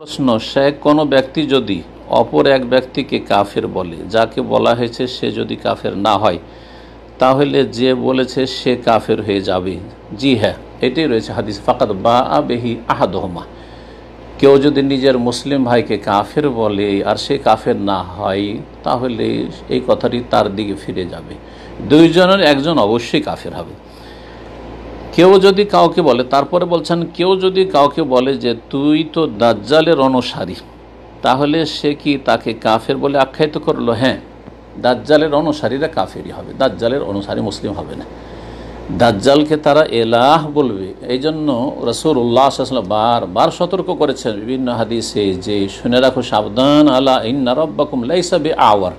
প্রশ্ন সে কোনো ব্যক্তি যদি অপর এক ব্যক্তিকে কাফের বলে যাকে বলা হয়েছে সে যদি কাফের না হয় তাহলে যে বলেছে সে কাফের হয়ে যাবে জি হ্যাঁ এটাই রয়েছে হাদিস ফাকাত বা আবেহি আহাদহমা কেউ যদি নিজের মুসলিম ভাইকে কাফের বলে আর সে কাফের না হয় তাহলে এই কথাটি তার দিকে ফিরে যাবে দুইজনের একজন অবশ্যই কাফের হবে কেউ যদি কাউকে বলে তারপরে বলছেন কেউ যদি কাউকে বলে যে তুই তো দাজ্জালের অনুসারী তাহলে সে কি তাকে কাফের বলে আখ্যায়িত করলো হ্যাঁ দাজ্জালের অনুসারীরা কাফেরই হবে দাজ্জালের অনুসারী মুসলিম হবে না দাজ্জালকে তারা এলাহ বলবে এই জন্য রসুর উল্লাহ বার বার সতর্ক করেছেন বিভিন্ন হাদিসে যে শুনে রাখো সাবধান আলা ইন্না রব্বাকুম লাইসাবে আওয়ার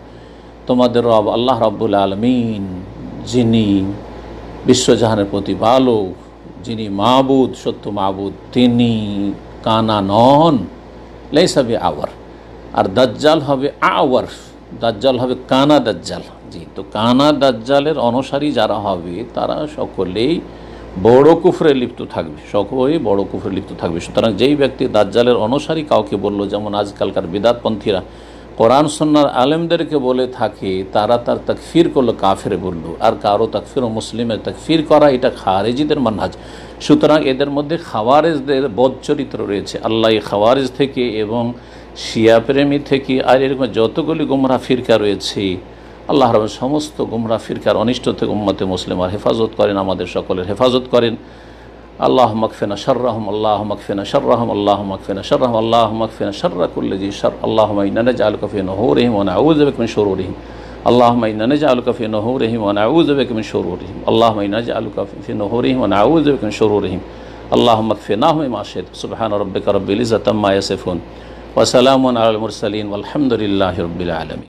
তোমাদের রব আল্লাহ রব্বুল আলমিন যিনি বিশ্বজাহানের প্রতি বালক যিনি মাহবুদ সত্য মাহবুদ তিনি কানা নন লেস হবে আওয়ার আর দাজ্জাল হবে আওয়ার দাজ্জাল হবে কানা দাজ্জাল জি তো কানা দাজ্জালের অনুসারী যারা হবে তারা সকলেই বড় কুফরে লিপ্ত থাকবে সকলেই বড় কুফরে লিপ্ত থাকবে সুতরাং যেই ব্যক্তি দাজ্জালের অনুসারী কাউকে বলল যেমন আজকালকার বিদাতপন্থীরা কোরআন সন্ন্যার আলেমদেরকে বলে থাকে তারা তার তাকফির করলো কাফের বললো আর কারো তাকফির ও মুসলিমের তাকফির করা এটা খারেজিদের মানহাজ সুতরাং এদের মধ্যে খাওয়ারেজদের চরিত্র রয়েছে আল্লাহ খাওয়ারেজ থেকে এবং শিয়াপ্রেমী থেকে আর এরকম যতগুলি গুমরা ফিরকা রয়েছে আল্লাহ রহমান সমস্ত গুমরা ফিরকার অনিষ্ট থেকে উম্মতে মুসলিমার হেফাজত করেন আমাদের সকলের হেফাজত করেন اللهم اكفنا شرهم اللهم اكفنا شرهم اللهم اكفنا شرهم اللهم اكفنا شر كل ذي شر اللهم إنا نجعلك في نهورهم ونعوذ بك من شرورهم اللهم إنا نجعلك في نهورهم ونعوذ بك من شرورهم اللهم إنا نجعلك في نهورهم ونعوذ بك من شرورهم اللهم اكفناهم ما شئت سبحان ربك رب العزة عما يصفون وسلام على المرسلين والحمد لله رب العالمين